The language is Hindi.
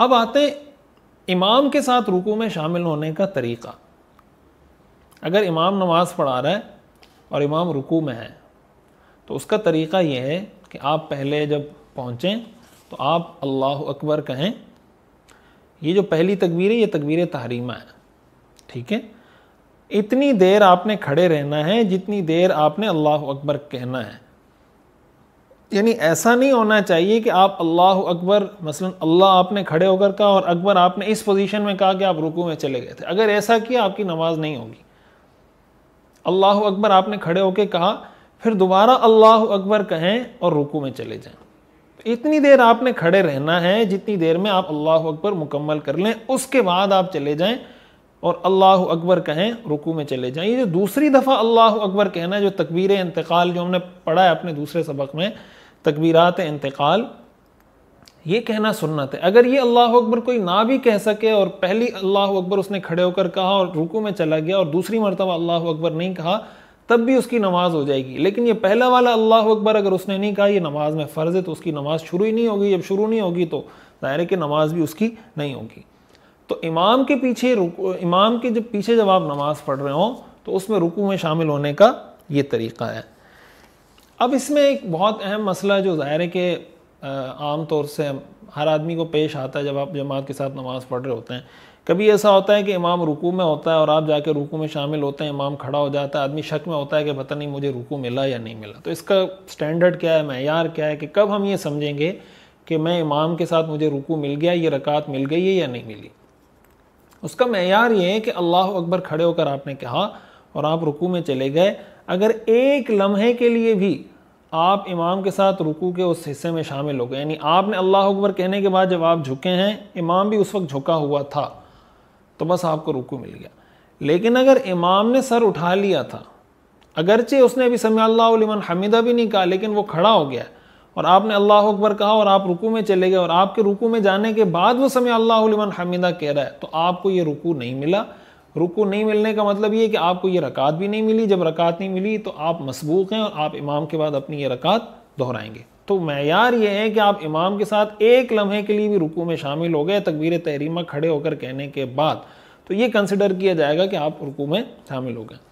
अब आते इमाम के साथ रुकू में शामिल होने का तरीक़ा अगर इमाम नमाज़ पढ़ा रहा है और इमाम रुकू में है तो उसका तरीक़ा यह है कि आप पहले जब पहुँचें तो आप अल्लाह अकबर कहें ये जो पहली तकबीर है ये तकबीर तहरीमा है ठीक है इतनी देर आपने खड़े रहना है जितनी देर आपने अल्लाह अकबर कहना है यानी ऐसा नहीं होना चाहिए कि आप अल्लाह अकबर मसलन अल्लाह आपने खड़े होकर कहा और अकबर आपने इस पोजीशन में कहा कि आप रुकू में चले गए थे अगर ऐसा किया आपकी नमाज नहीं होगी अल्लाह अकबर आपने खड़े होकर कहा फिर दोबारा अल्लाह अकबर कहें और रुकू में चले जाएं इतनी देर आपने खड़े रहना है जितनी देर में आप अल्लाह अकबर मुकम्मल कर लें उसके बाद आप चले जाएँ और अल्लाह अकबर कहें रुकू में चले जाएं ये जो दूसरी दफ़ा अल्लाह अकबर कहना जो तकबीर इंतकाल जो हमने पढ़ा है अपने दूसरे सबक में तकबीरत इंतकाल ये कहना सुन्नत है अगर ये अल्लाह अकबर कोई ना भी कह सके और पहली अल्लाह अकबर उसने खड़े होकर कहा और रुकू में चला गया और दूसरी मरतबा अल्लाह अकबर नहीं कहा तब भी उसकी नमाज़ हो जाएगी लेकिन ये पहला वाला अल्लाह अकबर अगर उसने नहीं कहा ये नमाज में फ़र्ज़ है तो उसकी नमाज़ शुरू ही नहीं होगी जब शुरू नहीं होगी तो दायरे की नमाज भी उसकी नहीं होगी तो इमाम के पीछे इमाम के जब पीछे जब आप नमाज़ पढ़ रहे हो तो उसमें रुकू में शामिल होने का ये तरीका है अब इसमें एक बहुत अहम मसला जो ज़ाहिर है कि आम तौर से हर आदमी को पेश आता है जब आप जमात के साथ नमाज़ पढ़ रहे होते हैं कभी ऐसा होता है कि इमाम रुकू में होता है और आप जाके रुकू में शामिल होते हैं इमाम खड़ा हो जाता है आदमी शक में होता है कि पता नहीं मुझे रुकू मिला या नहीं मिला तो इसका स्टैंडर्ड क्या है मैार क्या है कि कब हम ये समझेंगे कि मैं इमाम के साथ मुझे रुकू मिल गया ये रकात मिल गई है या नहीं मिली उसका मैार ये है कि अल्लाह अकबर खड़े होकर आपने कहा और आप रुकू में चले गए अगर एक लम्हे के लिए भी आप इमाम के साथ रुकू के उस हिस्से में शामिल हो गए यानी आपने अल्लाह अकबर कहने के बाद जब आप झुके हैं इमाम भी उस वक्त झुका हुआ था तो बस आपको रुकू मिल गया लेकिन अगर इमाम ने सर उठा लिया था अगरचे उसने अभी समय अल्लाह हमीदा भी नहीं कहा लेकिन वो खड़ा हो गया और आपने अल्लाह अकबर कहा और आप रुकू में चले गए और आपके रुकू में जाने के बाद वो समय अल्लाह लिमन हमिदा कह रहा है तो आपको ये रुकू नहीं मिला रुकू नहीं मिलने का मतलब ये कि आपको ये रकात भी नहीं मिली जब रकात नहीं मिली तो आप मसबूक हैं और आप इमाम के बाद अपनी ये रकात दोहराएंगे तो मैार ये है कि आप इमाम के साथ एक लम्हे के लिए भी रुकू में शामिल हो गए तकबीर तहरीमा खड़े होकर कहने के बाद तो ये कंसिडर किया जाएगा कि आप रुकू में शामिल हो गए